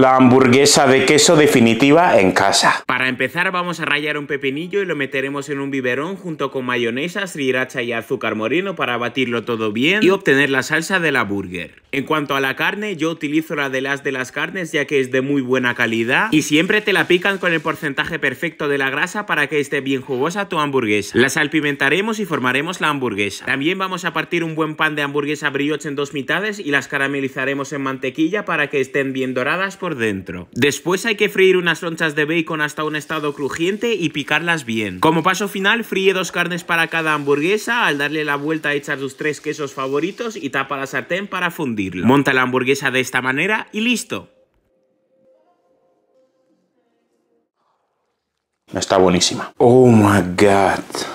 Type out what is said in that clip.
la hamburguesa de queso definitiva en casa. Para empezar vamos a rayar un pepinillo y lo meteremos en un biberón junto con mayonesa, sriracha y azúcar moreno para batirlo todo bien y obtener la salsa de la burger. En cuanto a la carne, yo utilizo la de las de las carnes ya que es de muy buena calidad y siempre te la pican con el porcentaje perfecto de la grasa para que esté bien jugosa tu hamburguesa. La salpimentaremos y formaremos la hamburguesa. También vamos a partir un buen pan de hamburguesa brioche en dos mitades y las caramelizaremos en mantequilla para que estén bien doradas por dentro. Después hay que freír unas lonchas de bacon hasta un estado crujiente y picarlas bien. Como paso final, fríe dos carnes para cada hamburguesa, al darle la vuelta echar tus tres quesos favoritos y tapa la sartén para fundir. Monta la hamburguesa de esta manera y listo. Está buenísima. Oh my god.